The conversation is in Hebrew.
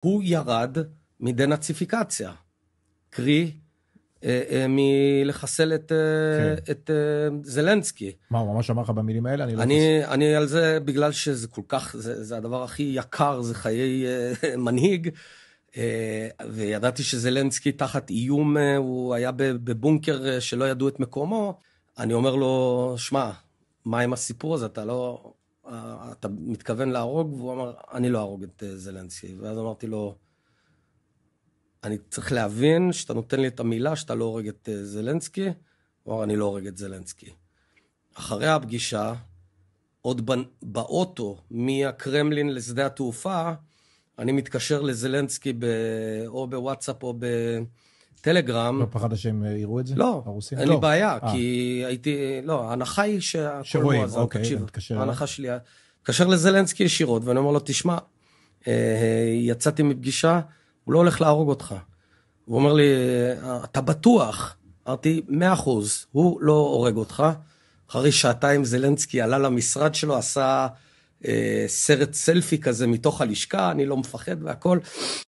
הוא ירד מדנאציפיקציה, קרי אה, אה, מלחסל את כן. אה, את זלנסקי. מה, הוא ממש אמר לך במילים האלה? אני לא אני, אני על זה, בגלל שזה כל כך, זה הדבר הכי יקר, זה חיי מנהיג, וידעתי שזלנסקי תחת איום, הוא היה בבונקר שלא ידעו את מקומו, אני אומר לו, שמע, מה עם הסיפור הזה? אתה לא... אה, אתה מתכוון להרוג? והוא אמר, אני לא אהרוג את אה, זלנסקי. ואז אמרתי לו, אני צריך להבין שאתה נותן לי את המילה שאתה לא הורג את אה, זלנסקי. הוא אמר, אני לא הורג את זלנסקי. אחרי הפגישה, עוד באוטו מהקרמלין לשדה התעופה, אני מתקשר לזלנסקי ב... או בוואטסאפ או ב... טלגרם... לא פחדת שהם אה, יראו את זה? לא, הרוסים? אין לא. לי בעיה, 아. אה. כי הייתי... לא, ההנחה היא שהכל מואזן, אוקיי, תקשיב. ההנחה שלי... מתקשר לזלנסקי ישירות, ואני אומר לו, תשמע, אה, יצאתי מפגישה, הוא לא הולך להרוג אותך. הוא אומר לי, אתה בטוח? אמרתי, מאה אחוז, הוא לא הורג אותך. אחרי שעתיים זלנסקי עלה למשרד שלו, עשה אה, סרט סלפי כזה מתוך הלשכה, אני לא מפחד והכל.